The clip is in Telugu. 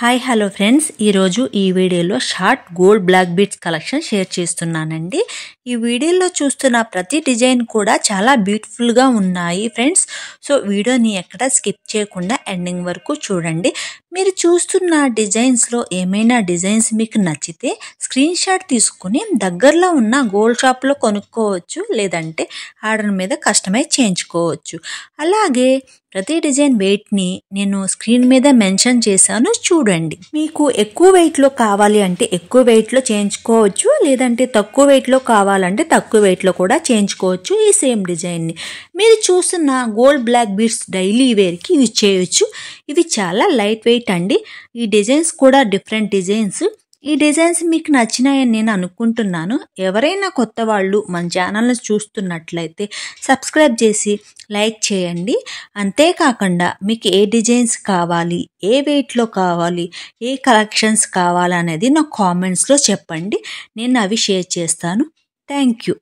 హాయ్ హలో ఫ్రెండ్స్ ఈరోజు ఈ వీడియోలో short gold black beads collection share చేస్తున్నానండి ఈ వీడియోలో చూస్తున్న ప్రతి డిజైన్ కూడా చాలా బ్యూటిఫుల్గా ఉన్నాయి ఫ్రెండ్స్ సో వీడియోని ఎక్కడ స్కిప్ చేయకుండా ఎండింగ్ వరకు చూడండి మీరు చూస్తున్న డిజైన్స్లో ఏమైనా డిజైన్స్ మీకు నచ్చితే స్క్రీన్ షాట్ తీసుకుని దగ్గరలో ఉన్న గోల్డ్ షాప్లో కొనుక్కోవచ్చు లేదంటే ఆర్డర్ మీద కస్టమైజ్ చేయించుకోవచ్చు అలాగే ప్రతి డిజైన్ వెయిట్ని నేను స్క్రీన్ మీద మెన్షన్ చేశాను చూడండి మీకు ఎక్కువ వెయిట్లో కావాలి అంటే ఎక్కువ వెయిట్లో చేయించుకోవచ్చు లేదంటే తక్కువ వెయిట్లో కావాలంటే తక్కువ వెయిట్లో కూడా చేయించుకోవచ్చు ఈ సేమ్ డిజైన్ని మీరు చూస్తున్న గోల్డ్ బ్లాక్ బీడ్స్ డైలీ వేర్కి యూజ్ చేయొచ్చు ఇవి చాలా లైట్ వెయిట్ ఎయిట్ అండి ఈ డిజైన్స్ కూడా డిఫరెంట్ డిజైన్స్ ఈ డిజైన్స్ మీకు నచ్చినాయని నేను అనుకుంటున్నాను ఎవరైనా కొత్త వాళ్ళు మన ఛానల్ని చూస్తున్నట్లయితే సబ్స్క్రైబ్ చేసి లైక్ చేయండి అంతేకాకుండా మీకు ఏ డిజైన్స్ కావాలి ఏ వెయిట్లో కావాలి ఏ కలెక్షన్స్ కావాలనేది నా కామెంట్స్లో చెప్పండి నేను అవి షేర్ చేస్తాను థ్యాంక్ యూ